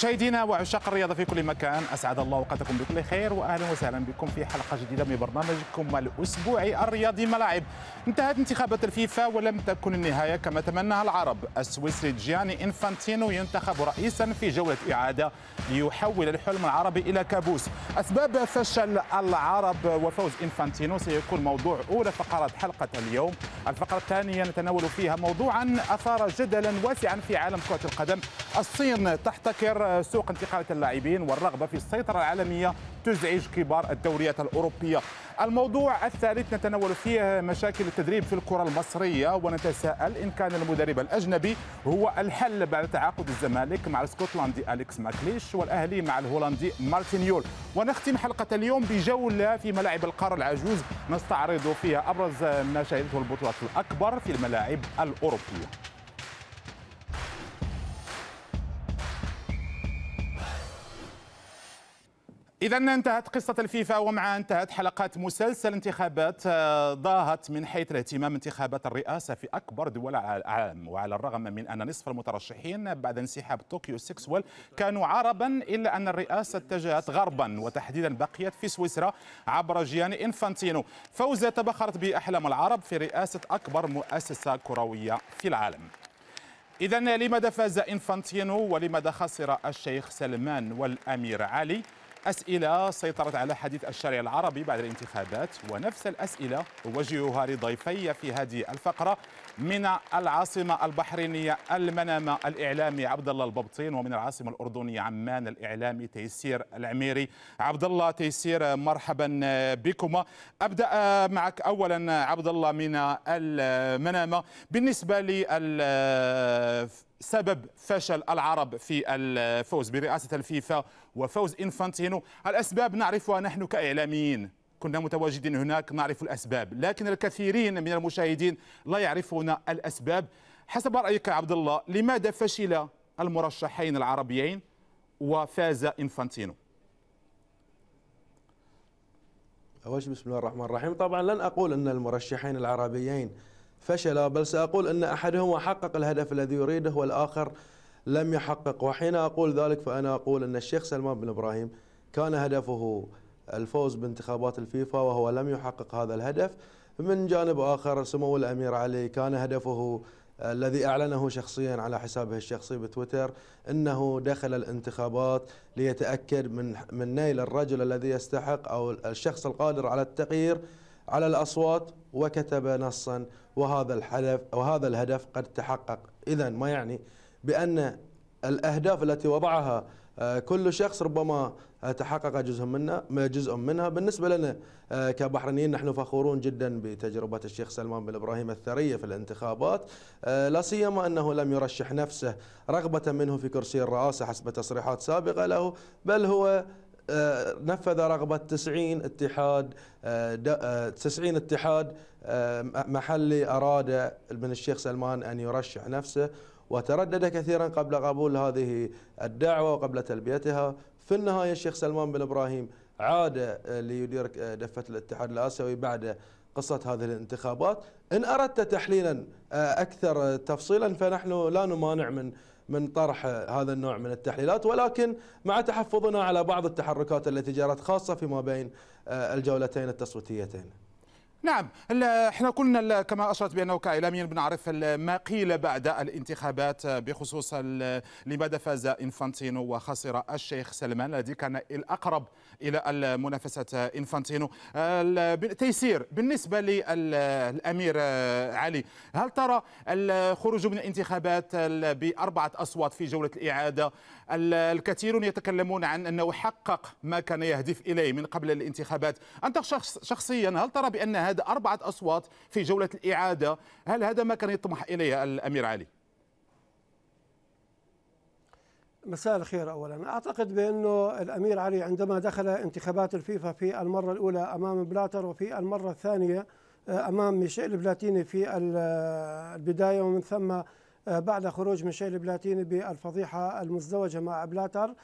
مشاهدينا وعشاق الرياضه في كل مكان اسعد الله اوقاتكم بكل خير واهلا وسهلا بكم في حلقه جديده من برنامجكم الاسبوعي الرياضي ملاعب انتهت انتخابات الفيفا ولم تكن النهايه كما تمناها العرب السويسري جياني انفانتينو ينتخب رئيسا في جوله اعاده ليحول الحلم العربي الى كابوس اسباب فشل العرب وفوز انفانتينو سيكون موضوع اولى فقره حلقه اليوم الفقره الثانيه نتناول فيها موضوعا اثار جدلا واسعا في عالم كره القدم الصين تحتكر سوق انتقالة اللاعبين والرغبة في السيطرة العالمية تزعج كبار الدوريات الأوروبية الموضوع الثالث نتناول فيه مشاكل التدريب في الكرة المصرية ونتساءل إن كان المدرب الأجنبي هو الحل بعد تعاقد الزمالك مع الاسكتلندي أليكس ماكليش والأهلي مع الهولندي مارتن يول ونختم حلقة اليوم بجولة في ملاعب القارة العجوز نستعرض فيها أبرز ما شهدته البطولات الأكبر في الملاعب الأوروبية إذا انتهت قصة الفيفا ومعها انتهت حلقات مسلسل انتخابات آه، ضاهت من حيث الاهتمام انتخابات الرئاسة في أكبر دول العالم وعلى الرغم من أن نصف المترشحين بعد انسحاب طوكيو سيكسوال كانوا عربا إلا أن الرئاسة اتجهت غربا وتحديدا بقيت في سويسرا عبر جياني إنفانتينو فوزة تبخرت بأحلام العرب في رئاسة أكبر مؤسسة كروية في العالم إذا لماذا فاز إنفانتينو ولماذا خسر الشيخ سلمان والأمير علي أسئلة سيطرت على حديث الشارع العربي بعد الانتخابات ونفس الأسئلة أوجهها لضيفي في هذه الفقرة من العاصمة البحرينية المنامة الإعلامي عبد الله الببطين ومن العاصمة الأردنية عمان الإعلامي تيسير العميري عبد الله تيسير مرحبا بكما أبدأ معك أولا عبد الله من المنامة بالنسبة لل سبب فشل العرب في الفوز برئاسة الفيفا وفوز إنفانتينو الأسباب نعرفها نحن كإعلاميين كنا متواجدين هناك نعرف الأسباب لكن الكثيرين من المشاهدين لا يعرفون الأسباب حسب رأيك يا عبد الله لماذا فشل المرشحين العربيين وفاز إنفانتينو أول بسم الله الرحمن الرحيم طبعا لن أقول أن المرشحين العربيين فشلا بل سأقول أن أحدهما حقق الهدف الذي يريده والآخر لم يحقق وحين أقول ذلك فأنا أقول أن الشيخ سلمان بن إبراهيم كان هدفه الفوز بانتخابات الفيفا وهو لم يحقق هذا الهدف من جانب آخر سمو الأمير علي كان هدفه الذي أعلنه شخصيا على حسابه الشخصي بتويتر أنه دخل الانتخابات ليتأكد من من نيل الرجل الذي يستحق أو الشخص القادر على التغيير على الأصوات وكتب نصا وهذا الهدف وهذا الهدف قد تحقق إذا ما يعني بأن الأهداف التي وضعها آه، كل شخص ربما آه، تحقق جزء منها جزء منها بالنسبه لنا آه، كبحرينيين نحن فخورون جدا بتجربه الشيخ سلمان بن ابراهيم الثريه في الانتخابات لا سيما انه لم يرشح نفسه رغبه منه في كرسي الرئاسه حسب تصريحات سابقه له بل هو نفذ رغبة 90 اتحاد 90 اتحاد محلي أراد من الشيخ سلمان أن يرشح نفسه وتردد كثيرا قبل قبول هذه الدعوة وقبل تلبيتها في النهاية الشيخ سلمان بن إبراهيم عاد ليدير دفة الاتحاد الآسيوي بعد قصة هذه الانتخابات إن أردت تحليلا آه، أكثر تفصيلا فنحن لا نمانع من من طرح هذا النوع من التحليلات ولكن مع تحفظنا على بعض التحركات التي جرت خاصة فيما بين آه، الجولتين التصويتيتين نعم احنا قلنا كما اشرت بانه كاعلاميين بنعرف ما قيل بعد الانتخابات آه، بخصوص لماذا فاز انفانتينو وخسر الشيخ سلمان الذي كان الاقرب إلى المنافسة إنفانتينو تيسير بالنسبة للأمير آه، علي هل ترى الخروج من الانتخابات بأربعة أصوات في جولة الإعادة الكثيرون يتكلمون عن أنه حقق ما كان يهدف إليه من قبل الانتخابات أنت شخصيا هل ترى بأن هذا أربعة أصوات في جولة الإعادة هل هذا ما كان يطمح إليه الأمير علي؟ مساء الخير اولا اعتقد بانه الامير علي عندما دخل انتخابات الفيفا في المره الاولى امام بلاتر وفي المره الثانيه آه، امام ميشيل بلاتيني في آه، البدايه ومن ثم آه، بعد خروج ميشيل بلاتيني بالفضيحه المزدوجه مع بلاتر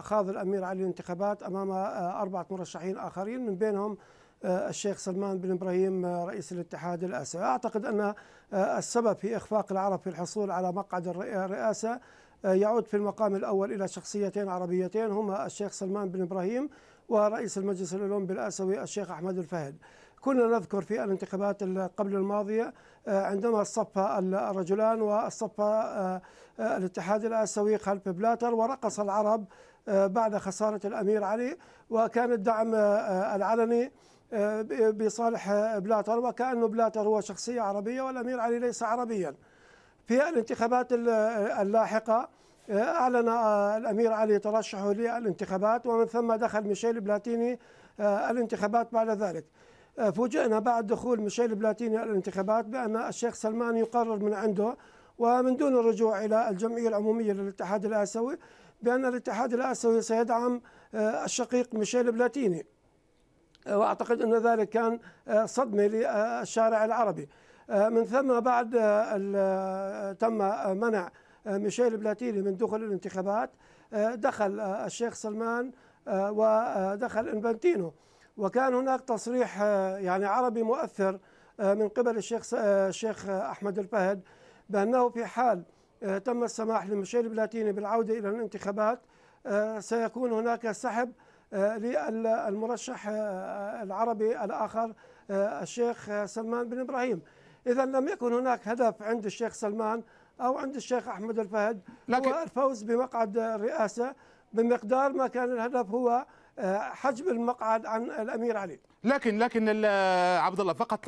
خاض الامير علي الانتخابات امام اربعه مرشحين اخرين من بينهم آه، الشيخ سلمان بن ابراهيم آه، رئيس الاتحاد الاسيوي، اعتقد ان آه، السبب في اخفاق العرب في الحصول على مقعد الرئاسه يعود في المقام الاول الى شخصيتين عربيتين هما الشيخ سلمان بن ابراهيم ورئيس المجلس الاولمبي الاسيوي الشيخ احمد الفهد. كنا نذكر في الانتخابات قبل الماضيه عندما صف الرجلان وصف الاتحاد الاسيوي خلف بلاتر ورقص العرب بعد خساره الامير علي وكان الدعم العلني بصالح بلاتر وكأنه بلاتر هو شخصية عربية والأمير علي ليس عربيا في الانتخابات اللاحقة آه، أعلن آه، الأمير علي ترشحه للانتخابات ومن ثم دخل ميشيل بلاتيني آه، الانتخابات بعد ذلك فوجئنا بعد دخول ميشيل بلاتيني الانتخابات بأن الشيخ سلمان يقرر من عنده ومن دون الرجوع إلى الجمعية العمومية للاتحاد الآسيوي بأن الاتحاد الآسيوي سيدعم الشقيق ميشيل بلاتيني واعتقد ان ذلك كان آه، صدمه للشارع العربي آه، من ثم بعد آه، تم منع ميشيل بلاتيني من دخول الانتخابات دخل الشيخ سلمان ودخل انفانتينو وكان هناك تصريح يعني عربي مؤثر من قبل الشيخ الشيخ احمد الفهد بانه في حال تم السماح لميشيل بلاتيني بالعوده الى الانتخابات سيكون هناك سحب للمرشح آه، العربي الآخر آه، الشيخ آه، سلمان بن إبراهيم إذا لم يكن هناك هدف عند الشيخ سلمان أو عند الشيخ أحمد الفهد لكن هو الفوز بمقعد الرئاسة بمقدار ما كان الهدف هو حجب المقعد عن الأمير علي لكن لكن عبد الله فقط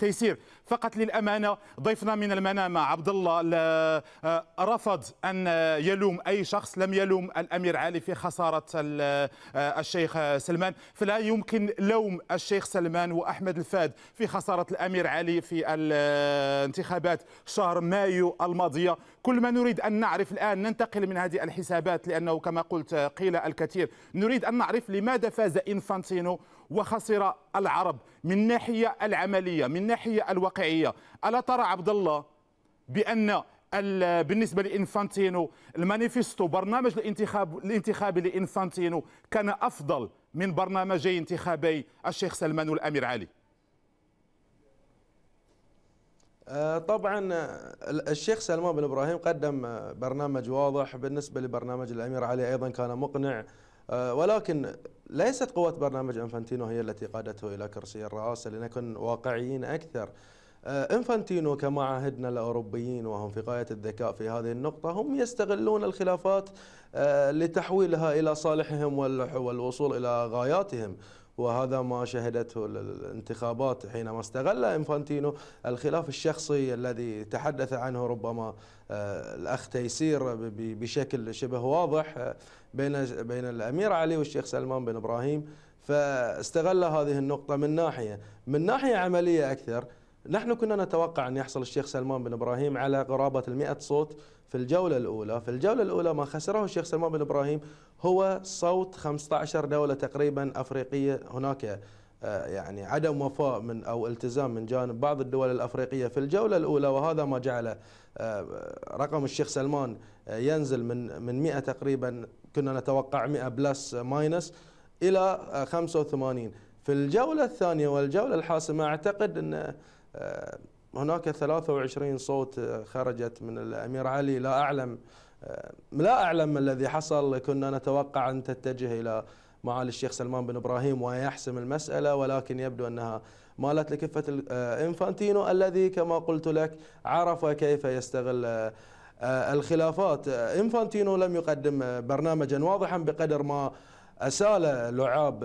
تيسير فقط للامانه ضيفنا من المنامه عبد الله آه، رفض ان يلوم اي شخص لم يلوم الامير علي في خساره آه، الشيخ سلمان فلا يمكن لوم الشيخ سلمان واحمد الفاد في خساره الامير علي في الانتخابات آه، شهر مايو الماضيه كل ما نريد أن نعرف الآن ننتقل من هذه الحسابات لأنه كما قلت آه، قيل الكثير نريد أن نعرف لماذا فاز إنفانتينو وخسر العرب من ناحية العملية من ناحية الواقعية ألا ترى عبد الله بأن بالنسبة لإنفانتينو المانيفيستو برنامج الانتخاب الانتخابي لإنفانتينو كان أفضل من برنامجي انتخابي الشيخ سلمان والأمير علي آه، طبعا آه، الشيخ سلمان بن ابراهيم قدم آه، برنامج واضح بالنسبه لبرنامج الامير علي ايضا كان مقنع ولكن ليست قوه برنامج انفانتينو هي التي قادته الى كرسي الرئاسه لنكن واقعيين اكثر انفانتينو كما عهدنا الاوروبيين وهم في غايه الذكاء في هذه النقطه هم يستغلون الخلافات لتحويلها الى صالحهم والوصول الى غاياتهم وهذا ما شهدته الانتخابات حينما استغل انفانتينو الخلاف الشخصي الذي تحدث عنه ربما آه، الاخ تيسير بشكل شبه واضح آه، بين بين الامير علي والشيخ سلمان بن ابراهيم فاستغل هذه النقطه من ناحيه، من ناحيه عمليه اكثر نحن كنا نتوقع أن يحصل الشيخ سلمان بن إبراهيم على قرابة ال100 صوت في الجولة الأولى في الجولة الأولى ما خسره الشيخ سلمان بن إبراهيم هو صوت 15 دولة تقريبا أفريقية هناك آه، يعني عدم وفاء من او التزام من جانب بعض الدول الافريقيه في الجوله الاولى وهذا ما جعل آه، رقم الشيخ سلمان آه، ينزل من من 100 تقريبا كنا نتوقع 100 بلس ماينس الى 85 في الجوله الثانيه والجوله الحاسمه اعتقد ان هناك 23 صوت خرجت من الامير علي لا اعلم لا أعلم ما الذي حصل كنا نتوقع أن تتجه إلى معالي الشيخ سلمان بن إبراهيم ويحسم المسألة ولكن يبدو أنها مالت لكفة آه، إنفانتينو الذي كما قلت لك عرف كيف يستغل آه، الخلافات آه، إنفانتينو لم يقدم برنامجا واضحا بقدر ما أسال لعاب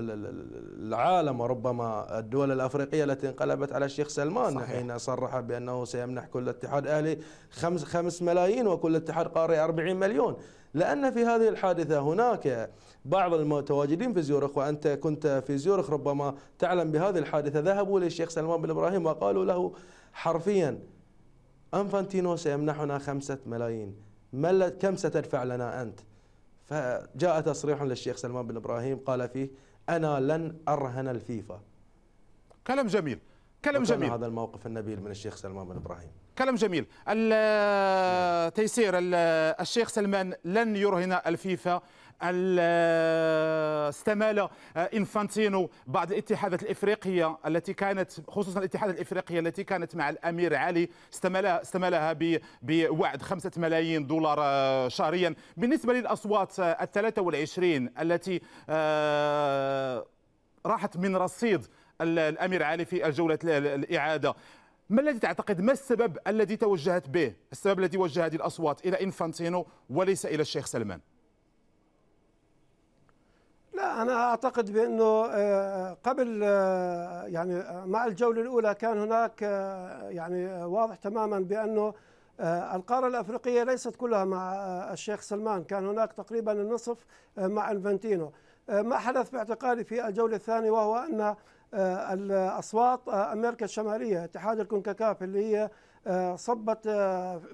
العالم وربما الدول الأفريقية التي انقلبت على الشيخ سلمان صحيح. حين صرح بأنه سيمنح كل اتحاد أهلي خمس, خمس ملايين وكل اتحاد قاري 40 مليون لأن في هذه الحادثة هناك بعض المتواجدين في زيورخ وأنت كنت في زيورخ ربما تعلم بهذه الحادثة ذهبوا للشيخ سلمان بن إبراهيم وقالوا له حرفيا أنفانتينو سيمنحنا خمسة ملايين كم ستدفع لنا أنت؟ فجاء تصريح للشيخ سلمان بن إبراهيم قال فيه أنا لن أرهن الفيفا كلام جميل كلام جميل هذا الموقف النبيل من الشيخ سلمان بن إبراهيم كلام جميل التيسير نعم. الشيخ سلمان لن يرهن الفيفا استمال آه، انفانتينو بعض الاتحادات الافريقيه التي كانت خصوصا الاتحادات الافريقيه التي كانت مع الامير علي استمالها استمالها بوعد 5 ملايين دولار آه، شهريا بالنسبه للاصوات آه، ال 23 التي راحت من رصيد الامير علي في الجوله الاعاده ما الذي تعتقد ما السبب الذي توجهت به السبب الذي وجه هذه الاصوات الى انفانتينو وليس الى الشيخ سلمان أنا أعتقد بأنه آه، قبل آه، يعني آه، مع الجولة الأولى كان هناك يعني واضح تماما بأنه القارة الأفريقية ليست كلها مع الشيخ سلمان كان هناك تقريبا النصف مع انفنتينو ما حدث باعتقادي في الجولة الثانية وهو أن الأصوات أمريكا الشمالية اتحاد الكونكاكاف اللي هي صبت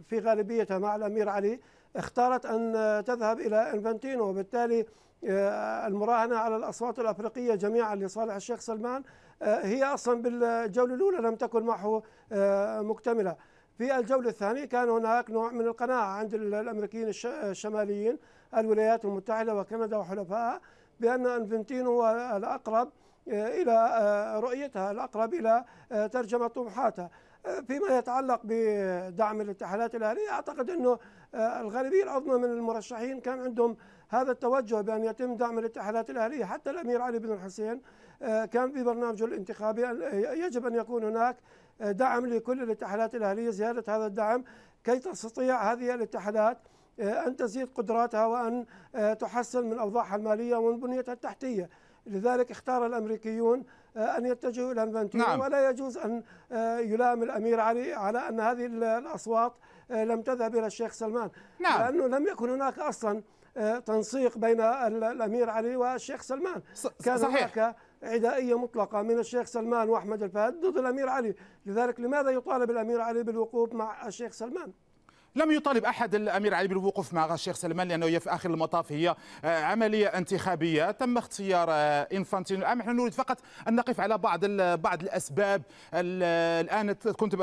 في غالبيتها مع الأمير علي اختارت أن تذهب إلى انفنتينو وبالتالي آه، المراهنة على الأصوات الأفريقية جميعا لصالح الشيخ سلمان آه، هي أصلا بالجولة الأولى لم تكن معه آه، مكتملة في الجولة الثانية كان هناك نوع من القناعة عند الأمريكيين الشماليين الولايات المتحدة وكندا وحلفائها بأن أنفنتينو هو الأقرب إلى آه، رؤيتها الأقرب إلى آه، ترجمة طموحاتها آه، فيما يتعلق بدعم الاتحادات الأهلية أعتقد أنه الغالبية العظمى من المرشحين كان عندهم هذا التوجه بأن يتم دعم الاتحادات الأهلية حتى الأمير علي بن الحسين كان في برنامجه الانتخابي يجب أن يكون هناك دعم لكل الاتحادات الأهلية زيادة هذا الدعم كي تستطيع هذه الاتحادات أن تزيد قدراتها وأن تحسن من أوضاعها المالية ومن بنيتها التحتية لذلك اختار الامريكيون آه، ان يتجهوا الى انفنتوري نعم. ولا يجوز ان آه، يلام الامير علي على ان هذه الاصوات آه، لم تذهب الى الشيخ سلمان نعم. لانه لم يكن هناك اصلا تنسيق بين الامير علي والشيخ سلمان كان صحيح. هناك عدائيه مطلقه من الشيخ سلمان واحمد الفهد ضد الامير علي لذلك لماذا يطالب الامير علي بالوقوف مع الشيخ سلمان لم يطالب احد الامير علي بالوقوف مع الشيخ سلمان لانه هي في اخر المطاف هي عمليه انتخابيه تم اختيار انفانتينو الان نحن نريد فقط ان نقف على بعض بعض الاسباب الان كنت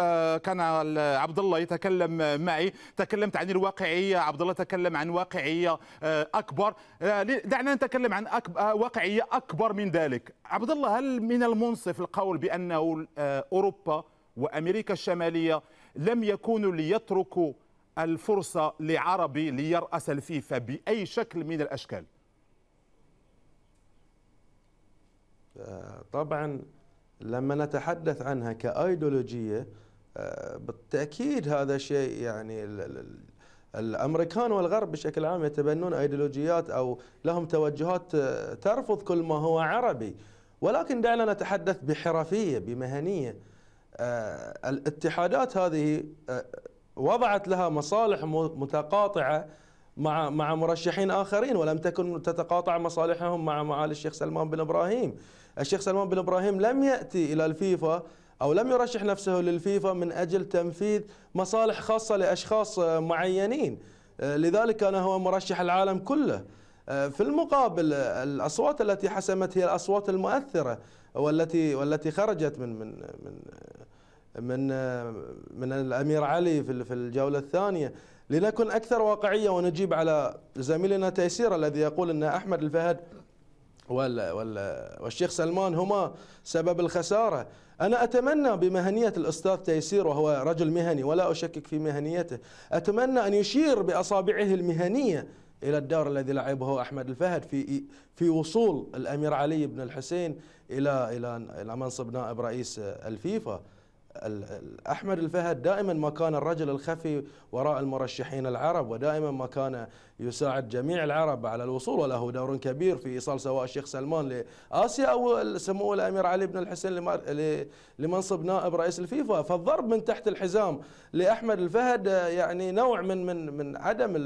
كان عبد الله يتكلم معي تكلمت عن الواقعيه عبد الله تكلم عن واقعيه آه، اكبر آه، دعنا نتكلم عن آه، واقعيه اكبر من ذلك عبد الله هل من المنصف القول بانه اوروبا وامريكا الشماليه لم يكونوا ليتركوا الفرصة لعربي ليرأس الفيفا بأي شكل من الأشكال آه، طبعا لما نتحدث عنها كأيدولوجية آه، بالتأكيد هذا شيء يعني الامريكان والغرب بشكل عام يتبنون ايديولوجيات او لهم توجهات آه، ترفض كل ما هو عربي ولكن دعنا نتحدث بحرفيه بمهنيه الاتحادات هذه وضعت لها مصالح متقاطعه مع مع مرشحين اخرين ولم تكن تتقاطع مصالحهم مع معالي الشيخ سلمان بن ابراهيم. الشيخ سلمان بن ابراهيم لم ياتي الى الفيفا او لم يرشح نفسه للفيفا من اجل تنفيذ مصالح خاصه لاشخاص معينين. لذلك كان هو مرشح العالم كله. في المقابل الاصوات التي حسمت هي الاصوات المؤثره والتي والتي خرجت من من من من من الامير علي في في الجوله الثانيه لنكن اكثر واقعيه ونجيب على زميلنا تيسير الذي يقول ان احمد الفهد والشيخ سلمان هما سبب الخسارة أنا أتمنى بمهنية الأستاذ تيسير وهو رجل مهني ولا أشكك في مهنيته أتمنى أن يشير بأصابعه المهنية إلى الدور الذي لعبه أحمد الفهد في في وصول الأمير علي بن الحسين إلى إلى إلى منصب نائب رئيس الفيفا أحمد الفهد دائما ما كان الرجل الخفي وراء المرشحين العرب ودائما ما كان يساعد جميع العرب على الوصول وله دور كبير في إيصال سواء الشيخ سلمان لآسيا أو سمو الأمير علي بن الحسين لمنصب نائب رئيس الفيفا فالضرب من تحت الحزام لأحمد الفهد يعني نوع من من من عدم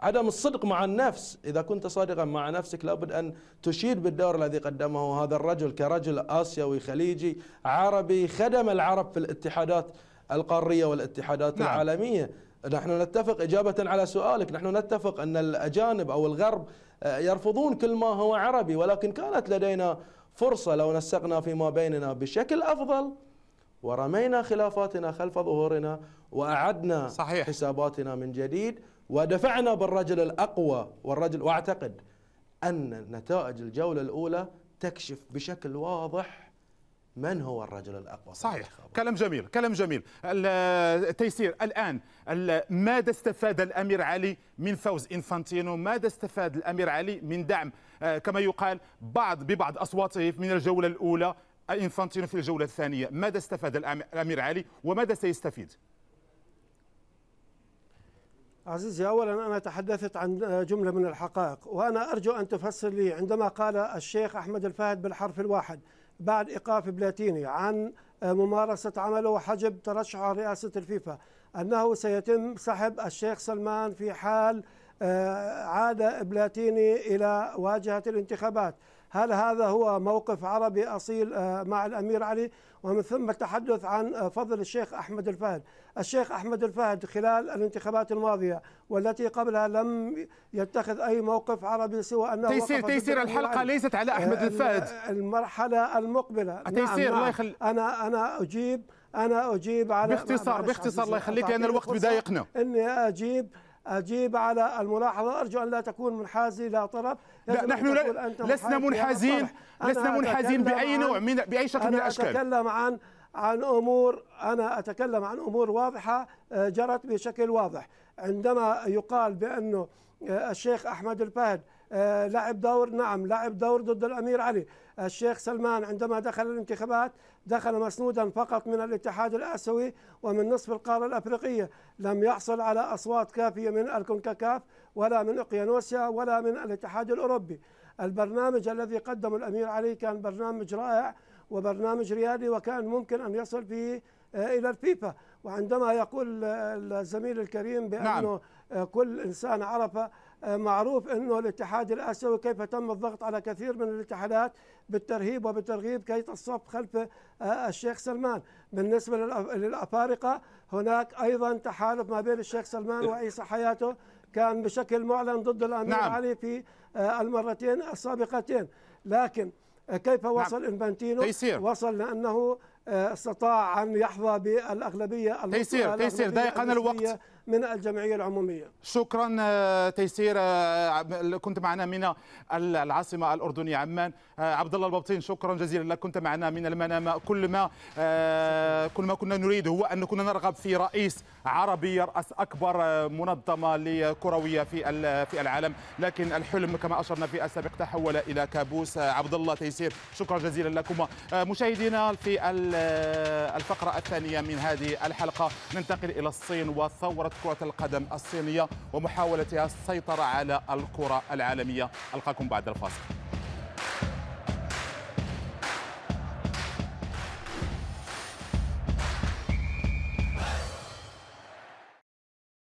عدم الصدق مع النفس إذا كنت صادقا مع نفسك لابد أن تشيد بالدور الذي قدمه هذا الرجل كرجل آسيوي خليجي عربي خدم العرب في الاتحادات القارية والاتحادات نعم. العالمية نحن نتفق إجابة على سؤالك نحن نتفق أن الأجانب أو الغرب آه، يرفضون كل ما هو عربي ولكن كانت لدينا فرصة لو نسقنا فيما بيننا بشكل أفضل ورمينا خلافاتنا خلف ظهورنا وأعدنا صحيح. حساباتنا من جديد ودفعنا بالرجل الأقوى والرجل وأعتقد أن نتائج الجولة الأولى تكشف بشكل واضح من هو الرجل الأقوى صحيح كلام جميل كلام جميل تيسير الآن ماذا استفاد الأمير علي من فوز إنفانتينو ماذا استفاد الأمير علي من دعم آه، كما يقال بعض ببعض أصواته من الجولة الأولى آه، إنفانتينو في الجولة الثانية ماذا استفاد الأمير علي وماذا سيستفيد عزيزي أولا أنا تحدثت عن جملة من الحقائق وأنا أرجو أن تفسر لي عندما قال الشيخ أحمد الفهد بالحرف الواحد بعد إيقاف بلاتيني عن ممارسة عمله وحجب ترشحه رئاسة الفيفا أنه سيتم سحب الشيخ سلمان في حال آه، عاد بلاتيني إلى واجهة الانتخابات هل هذا هو موقف عربي أصيل آه، مع الأمير علي ومن ثم التحدث عن آه، فضل الشيخ أحمد الفهد الشيخ أحمد الفهد خلال الانتخابات الماضية والتي قبلها لم يتخذ أي موقف عربي سوى أنه تيسير تيسير الحلقة ليست على أحمد آه، الفهد المرحلة المقبلة نعم، تيسير نعم الله أنا أنا أجيب أنا أجيب على باختصار باختصار الله يخليك لأن الوقت بيضايقنا إني أجيب أجيب على الملاحظة أرجو أن لا تكون منحازة إلى طرف لا نحن لا لسنا منحازين لسنا منحازين بأي نوع من بأي شكل من الأشكال أنا أتكلم عن عن امور انا اتكلم عن امور واضحه آه، جرت بشكل واضح عندما يقال بانه آه، الشيخ أحمد الفهد آه، لعب دور نعم لعب دور ضد الأمير علي الشيخ سلمان عندما دخل الانتخابات دخل مسنودا فقط من الاتحاد الآسيوي ومن نصف القارة الأفريقية لم يحصل على أصوات كافية من الكونكاكاف ولا من أقيانوسيا ولا من الاتحاد الأوروبي البرنامج الذي قدمه الأمير علي كان برنامج رائع وبرنامج ريادي وكان ممكن أن يصل فيه آه، إلى الفيفا وعندما يقول الزميل الكريم بأنه نعم. آه، كل إنسان عرف آه، معروف أنه الاتحاد الآسيوي كيف تم الضغط على كثير من الاتحادات بالترهيب وبالترغيب كي تصف خلف آه، الشيخ سلمان بالنسبة للأفارقة هناك أيضا تحالف ما بين الشيخ سلمان وعيسى حياته كان بشكل معلن ضد الأمير نعم. علي في المرتين السابقتين لكن كيف نعم. وصل نعم. انفانتينو تيسير. وصل لأنه استطاع أن يحظى بالأغلبية تيسير تيسير ضايق الوقت من الجمعية العمومية شكرا آه، تيسير آه، كنت معنا من العاصمة الأردنية عمان آه، عبد الله الببطين شكرا جزيلا لك كنت معنا من المنامة كل ما كل ما كنا نريد هو أن كنا نرغب في رئيس عربي يرأس أكبر منظمة لكروية في في العالم لكن الحلم كما أشرنا في السابق تحول إلى كابوس عبد الله تيسير شكرا جزيلا لكم مشاهدينا في الفقرة الثانية من هذه الحلقة ننتقل إلى الصين وثورة كرة القدم الصينية ومحاولتها السيطرة على الكرة العالمية ألقاكم بعد الفاصل